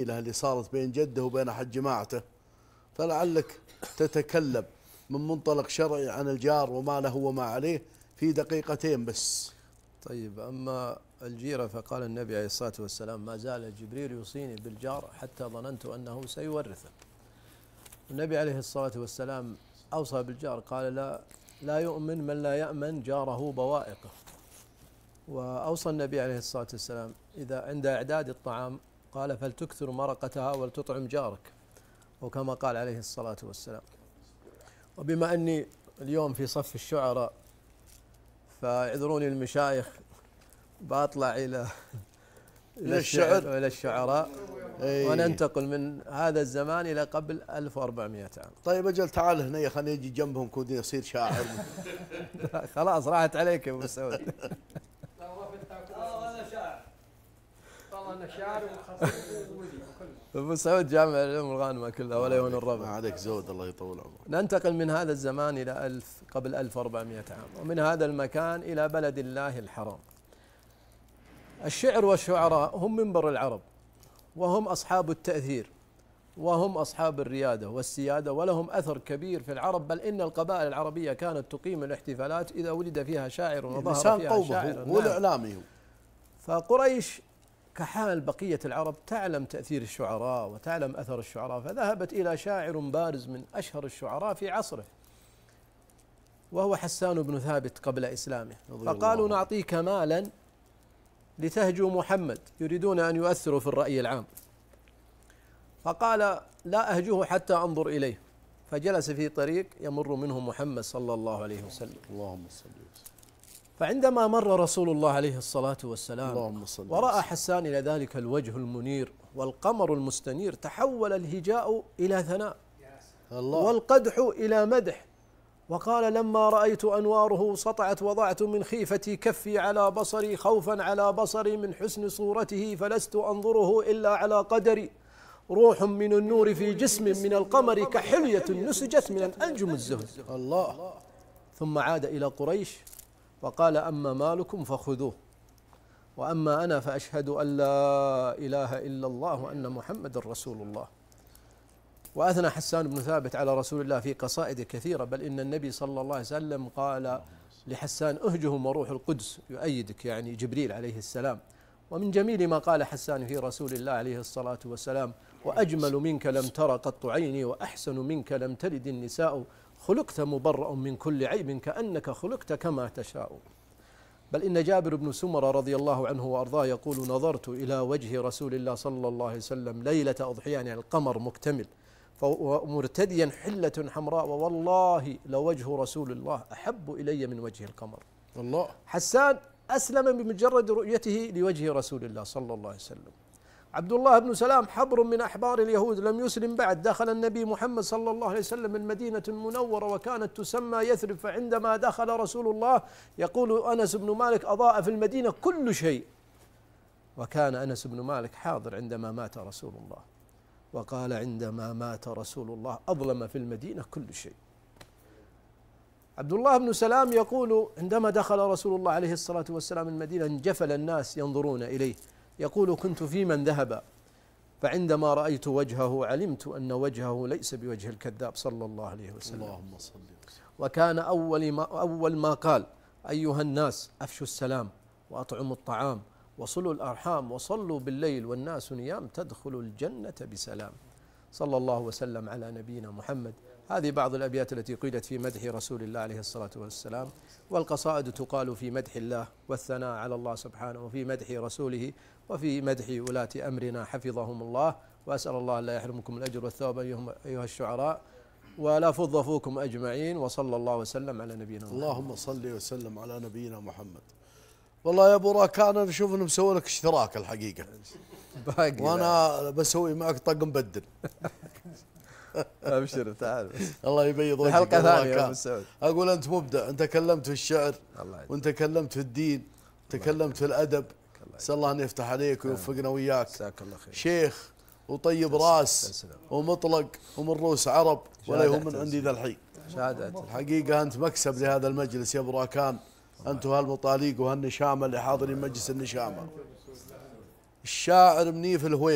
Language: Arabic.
اللي صارت بين جده وبين احد جماعته فلعلك تتكلم من منطلق شرعي عن الجار وما له وما عليه في دقيقتين بس طيب أما الجيرة فقال النبي عليه الصلاة والسلام ما زال جبريل يوصيني بالجار حتى ظننت أنه سيورثه النبي عليه الصلاة والسلام أوصى بالجار قال لا لا يؤمن من لا يأمن جاره بوائقه وأوصى النبي عليه الصلاة والسلام إذا عند إعداد الطعام قال فلتكثر مرقتها ولتطعم جارك وكما قال عليه الصلاة والسلام وبما أني اليوم في صف الشعراء فاعذروني المشايخ بأطلع إلى إلى الشعر إلى الشعراء أيه وننتقل من هذا الزمان إلى قبل 1400 عام طيب أجل تعال هنا خليني أجي جنبهم كودي يصير شاعر خلاص راحت عليك يا أبو سعود انا شاعر ابو سعود جامع العلوم الغانمه كلها ولا يهون الربع عليك زود الله يطول عمرك ننتقل من هذا الزمان الى ألف قبل 1400 عام ومن هذا المكان الى بلد الله الحرام الشعر والشعراء هم منبر العرب وهم اصحاب التاثير وهم اصحاب الرياده والسياده ولهم اثر كبير في العرب بل ان القبائل العربيه كانت تقيم الاحتفالات اذا ولد فيها شاعر وظهر فيها شاعر هو نعم. الاعلامي هو فقريش كحال بقية العرب تعلم تأثير الشعراء وتعلم أثر الشعراء فذهبت إلى شاعر بارز من أشهر الشعراء في عصره وهو حسان بن ثابت قبل إسلامه فقالوا نعطيك مالا لتهجو محمد يريدون أن يؤثروا في الرأي العام فقال لا أهجوه حتى أنظر إليه فجلس في طريق يمر منه محمد صلى الله عليه وسلم اللهم صل وسلم فعندما مر رسول الله عليه الصلاة والسلام ورأى حسان إلى ذلك الوجه المنير والقمر المستنير تحول الهجاء إلى ثناء الله والقدح إلى مدح وقال لما رأيت أنواره سطعت وضعت من خيفتي كفي على بصري خوفا على بصري من حسن صورته فلست أنظره إلا على قدري روح من النور في جسم من القمر كحلية نسجت من الأنجم الزهد الله ثم عاد إلى قريش وقال أما مالكم فخذوه وأما أنا فأشهد أن لا إله إلا الله وأن محمد رسول الله وأثنى حسان بن ثابت على رسول الله في قصائد كثيرة بل إن النبي صلى الله عليه وسلم قال لحسان أهجهم وروح القدس يؤيدك يعني جبريل عليه السلام ومن جميل ما قال حسان في رسول الله عليه الصلاة والسلام وأجمل منك لم تر قط عيني وأحسن منك لم تلد النساء خلقت مبرأ من كل عيب كأنك خلقت كما تشاء بل إن جابر بن سمر رضي الله عنه وأرضاه يقول نظرت إلى وجه رسول الله صلى الله عليه وسلم ليلة أضحيان يعني القمر مكتمل ومرتديا حلة حمراء ووالله لوجه رسول الله أحب إلي من وجه القمر الله حسان أسلم بمجرد رؤيته لوجه رسول الله صلى الله عليه وسلم عبد الله بن سلام حبر من أحبار اليهود لم يسلم بعد دخل النبي محمد صلى الله عليه وسلم من مدينة منورة وكانت تسمى يثرب فعندما دخل رسول الله يقول أنس بن مالك أضاء في المدينة كل شيء وكان أنس بن مالك حاضر عندما مات رسول الله وقال عندما مات رسول الله أظلم في المدينة كل شيء عبد الله بن سلام يقول عندما دخل رسول الله عليه الصلاة والسلام المدينة انجفل الناس ينظرون إليه يقول كنت في من ذهب فعندما رأيت وجهه علمت أن وجهه ليس بوجه الكذاب صلى الله عليه وسلم اللهم صل وكان أول ما, أول ما قال أيها الناس أفشوا السلام وأطعموا الطعام وصلوا الأرحام وصلوا بالليل والناس نيام تدخل الجنة بسلام صلى الله وسلم على نبينا محمد هذه بعض الأبيات التي قيلت في مدح رسول الله عليه الصلاة والسلام والقصائد تقال في مدح الله والثناء على الله سبحانه وفي مدح رسوله وفي مدح ولاة أمرنا حفظهم الله وأسأل الله لا يحرمكم الأجر والثواب أيها الشعراء ولا فض فوكم أجمعين وصلى الله وسلم على نبينا محمد اللهم صل وسلم على نبينا محمد والله يا ابو راكان انا اشوف انه مسوي لك اشتراك الحقيقه باقي وانا بسوي معك طقم بدل ابشر تعال الله يبيض وجهك حلقه ثانيه يا سعود اقول انت مبدع انت كلمت في الشعر وانت كلمت في الدين تكلمت في الادب اسال الله ان يفتح عليك ويوفقنا وياك جزاك الله خير شيخ وطيب راس ومطلق ومن روس عرب ولا يهم من عندي ذا الحين شهادات الحقيقه انت مكسب لهذا المجلس يا ابو راكان انت وهالمطاليق وهالنشامه اللي حاضرين مجلس النشامه الشاعر منيف الهوي